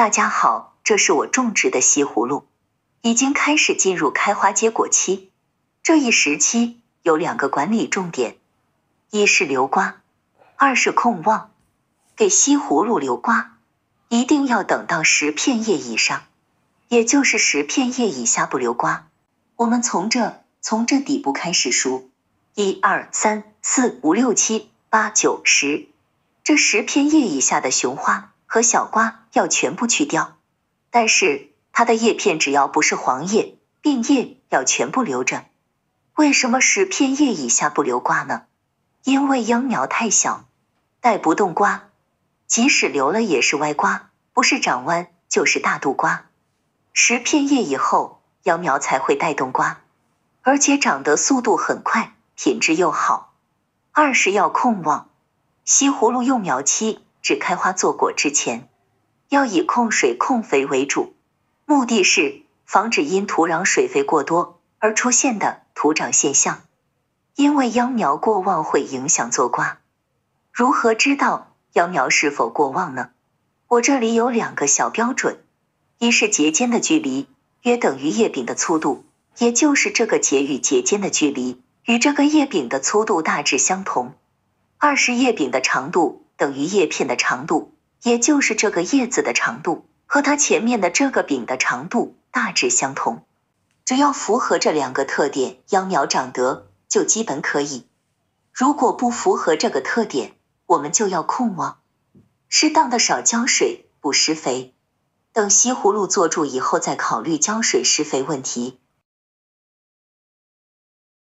大家好，这是我种植的西葫芦，已经开始进入开花结果期。这一时期有两个管理重点，一是留瓜，二是控旺。给西葫芦留瓜，一定要等到十片叶以上，也就是十片叶以下不留瓜。我们从这从这底部开始数，一二三四五六七八九十，这十片叶以下的雄花。和小瓜要全部去掉，但是它的叶片只要不是黄叶、病叶，要全部留着。为什么十片叶以下不留瓜呢？因为秧苗太小，带不动瓜，即使留了也是歪瓜，不是长弯就是大肚瓜。十片叶以后，秧苗才会带动瓜，而且长得速度很快，品质又好。二是要控旺，西葫芦幼苗期。至开花做果之前，要以控水控肥为主，目的是防止因土壤水肥过多而出现的土长现象。因为秧苗过旺会影响做瓜。如何知道秧苗是否过旺呢？我这里有两个小标准：一是节间的距离约等于叶柄的粗度，也就是这个节与节间的距离与这个叶柄的粗度大致相同；二是叶柄的长度。等于叶片的长度，也就是这个叶子的长度和它前面的这个柄的长度大致相同。只要符合这两个特点，秧苗长得就基本可以。如果不符合这个特点，我们就要控旺，适当的少浇水、不施肥，等西葫芦坐住以后再考虑浇水、施肥问题。